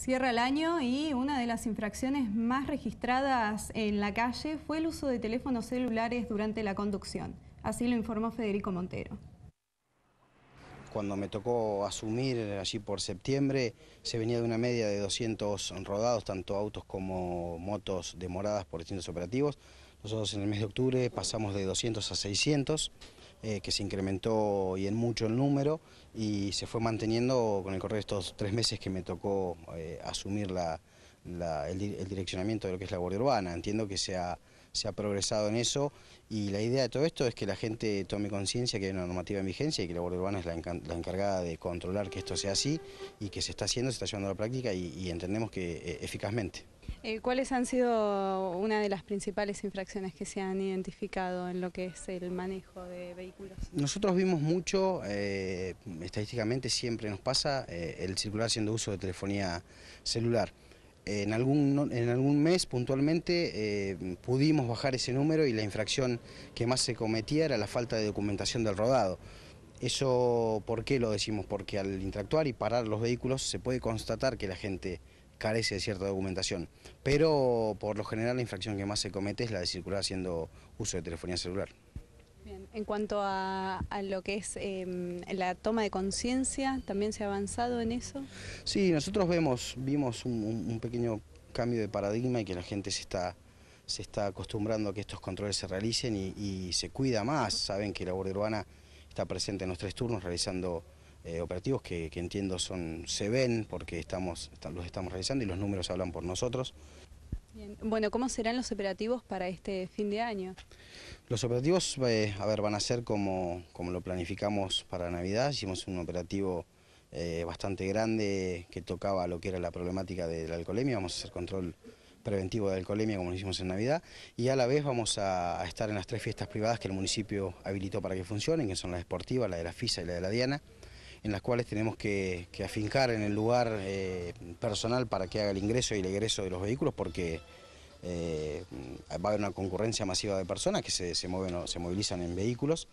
Cierra el año y una de las infracciones más registradas en la calle fue el uso de teléfonos celulares durante la conducción. Así lo informó Federico Montero. Cuando me tocó asumir allí por septiembre, se venía de una media de 200 rodados, tanto autos como motos demoradas por distintos operativos. Nosotros en el mes de octubre pasamos de 200 a 600. Eh, que se incrementó y en mucho el número y se fue manteniendo con el correr de estos tres meses que me tocó eh, asumir el, direccionamiento de lo que es la guardia urbana. Entiendo que se ha, progresado en eso y la idea de todo esto es que la gente tome conciencia que hay una normativa en vigencia y que la guardia urbana es la, encargada de controlar que esto sea así y que se está haciendo, se está llevando a la práctica y, entendemos que eh, eficazmente. Eh, ¿Cuáles han sido una de las principales infracciones que se han identificado en lo que es el manejo de vehículos? Nosotros vimos mucho, eh, estadísticamente siempre nos pasa, eh, el circular haciendo uso de telefonía celular. En algún, en algún mes puntualmente pudimos bajar ese número y la infracción que más se cometía era la falta de documentación del rodado. Eso, ¿por qué lo decimos? Porque al interactuar y parar los vehículos se puede constatar que la gente carece de cierta documentación. Pero por lo general la infracción que más se comete es la de circular haciendo uso de telefonía celular. Bien. En cuanto a, lo que es em, la toma de conciencia, ¿también se ha avanzado en eso? Sí, nosotros vemos, vimos un, pequeño cambio de paradigma y que la gente se está, se está acostumbrando a que estos controles se realicen y, y se cuida más. Saben que la Guardia Urbana está presente en los tres turnos realizando eh, operativos que, entiendo son se ven porque estamos, los estamos realizando y los números hablan por nosotros. Bueno, ¿cómo serán los operativos para este fin de año? Los operativos eh, a ver, van a ser como, lo planificamos para Navidad, hicimos un operativo eh, bastante grande que tocaba lo que era la problemática de la alcoholemia, vamos a hacer control preventivo de alcoholemia como lo hicimos en Navidad y a la vez vamos a, a, estar en las tres fiestas privadas que el municipio habilitó para que funcionen, que son la deportiva, la de la FISA y la de la Diana en las cuales tenemos que, afincar en el lugar eh, personal para que haga el ingreso y el egreso de los vehículos porque eh, va a haber una concurrencia masiva de personas que se, se, mueven, se movilizan en vehículos.